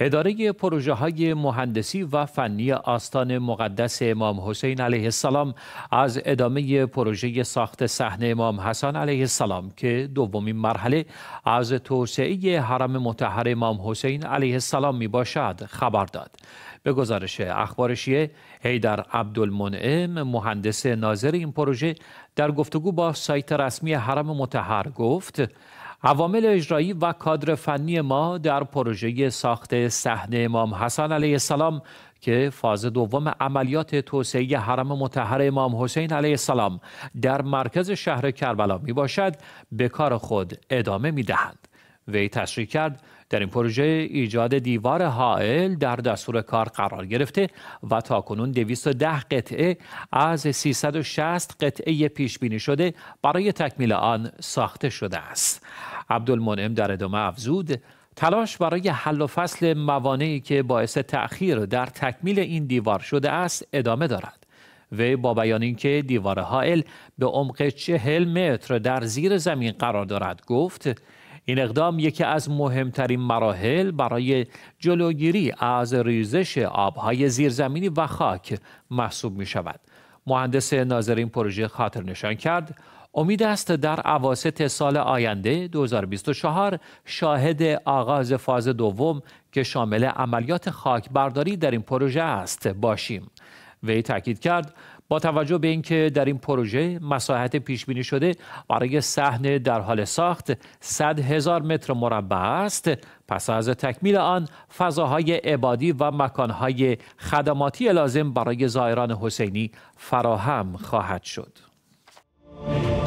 اداره پروژه های مهندسی و فنی آستان مقدس امام حسین علیه السلام از ادامه پروژه ساخت صحن امام حسن علیه السلام که دومین مرحله از توسعه حرم متحر امام حسین علیه السلام می باشد خبر داد. به گزارش اخبار شیعه هیدر عبدالمنعم مهندس ناظر این پروژه در گفتگو با سایت رسمی حرم متحر گفت عوامل اجرایی و کادر فنی ما در پروژه ساخت صحنه امام حسن علیه السلام که فاز دوم عملیات توسعه حرم متحر امام حسین علیه السلام در مرکز شهر کربلا می باشد به کار خود ادامه می دهند. وی تشریح کرد در این پروژه ایجاد دیوار حائل در دستور کار قرار گرفته و تا کنون 210 قطعه از 360 قطعه پیش بینی شده برای تکمیل آن ساخته شده است عبدالمنعم در ادامه افزود تلاش برای حل و فصل موانعی که باعث تأخیر در تکمیل این دیوار شده است ادامه دارد وی با بیان اینکه دیوار حائل به عمق چهل متر در زیر زمین قرار دارد گفت این اقدام یکی از مهمترین مراحل برای جلوگیری از ریزش آبهای زیرزمینی و خاک محسوب می شود. مهندس ناظر این پروژه خاطر نشان کرد امید است در عواست سال آینده 2024 شاهد آغاز فاز دوم که شامل عملیات خاک برداری در این پروژه است باشیم. وی تاکید کرد با توجه به اینکه در این پروژه مساحت پیش بینی شده برای صحن در حال ساخت 100 هزار متر مربع است پس از تکمیل آن فضاهای عبادی و مکانهای خدماتی لازم برای زائران حسینی فراهم خواهد شد